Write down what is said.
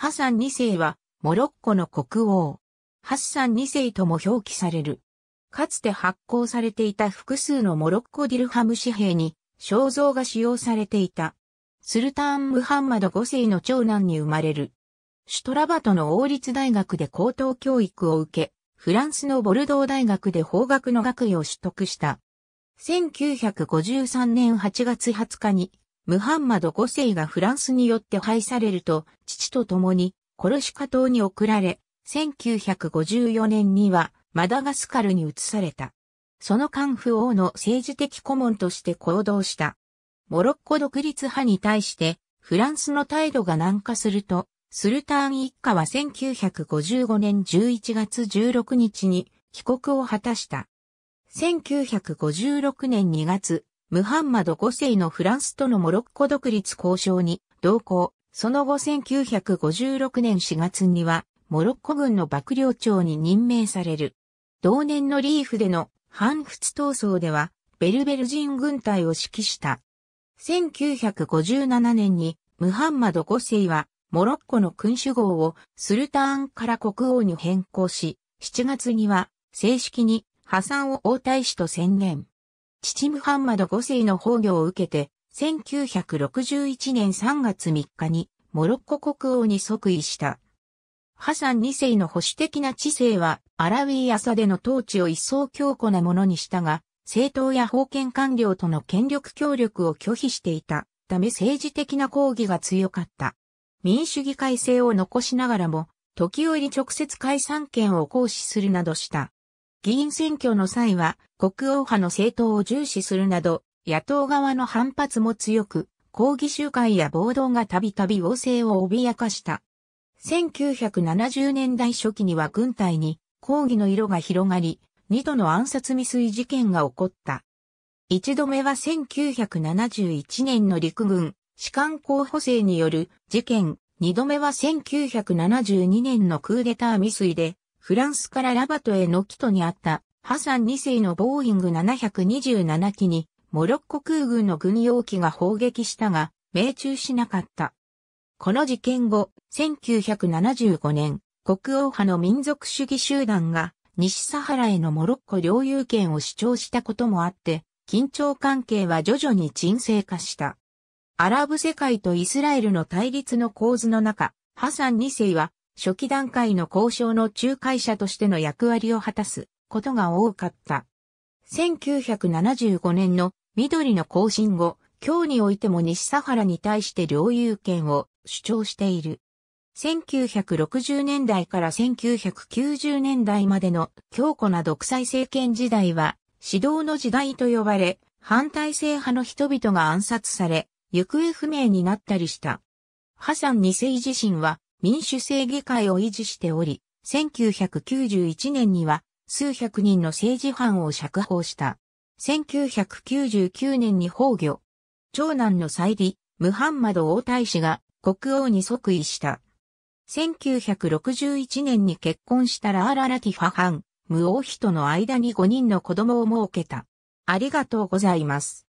ハサン2世は、モロッコの国王。ハッサン2世とも表記される。かつて発行されていた複数のモロッコディルハム紙幣に肖像が使用されていた。スルターン・ムハンマド5世の長男に生まれる。シュトラバトの王立大学で高等教育を受け、フランスのボルドー大学で法学の学位を取得した。1953年8月20日にムハンマド5世がフランスによって廃されると、父と共にコルシカ島に送られ、1954年にはマダガスカルに移された。その官府王の政治的顧問として行動した。モロッコ独立派に対してフランスの態度が軟化すると、スルターン一家は1955年11月16日に帰国を果たした。1956年2月、ムハンマド5世のフランスとのモロッコ独立交渉に同行、その後1956年4月には、モロッコ軍の幕僚長に任命される。同年のリーフでの反仏闘争では、ベルベル人軍隊を指揮した。1957年に、ムハンマド5世は、モロッコの君主号をスルターンから国王に変更し、7月には正式に破産を王太子と宣言。父ムハンマド5世の崩御を受けて、1961年3月3日にモロッコ国王に即位した。ハサン2世の保守的な知性はアラウィーアサでの統治を一層強固なものにしたが、政党や封建官僚との権力協力を拒否していたため政治的な抗議が強かった。民主義改正を残しながらも、時折直接解散権を行使するなどした。議員選挙の際は、国王派の政党を重視するなど、野党側の反発も強く、抗議集会や暴動がたびたび王政を脅かした。1970年代初期には軍隊に抗議の色が広がり、二度の暗殺未遂事件が起こった。一度目は1971年の陸軍士官候補生による事件、二度目は1972年のクーデター未遂でフランスからラバトへの帰途にあったハサン2世のボーイング727機にモロッコ空軍の軍用機が砲撃したが命中しなかった。この事件後、1975年、国王派の民族主義集団が西サハラへのモロッコ領有権を主張したこともあって、緊張関係は徐々に沈静化した。アラブ世界とイスラエルの対立の構図の中、ハサン2世は初期段階の交渉の仲介者としての役割を果たすことが多かった。1975年の緑の更新後、今日においても西サハラに対して領有権を主張している。1960年代から1990年代までの強固な独裁政権時代は指導の時代と呼ばれ、反体制派の人々が暗殺され、行方不明になったりした。ハサン2世自身は民主制議会を維持しており、1991年には数百人の政治犯を釈放した。1999年に崩御。長男の再利、ムハンマド王太子が国王に即位した。1961年に結婚したラーララティファハン、ム王妃との間に5人の子供を設けた。ありがとうございます。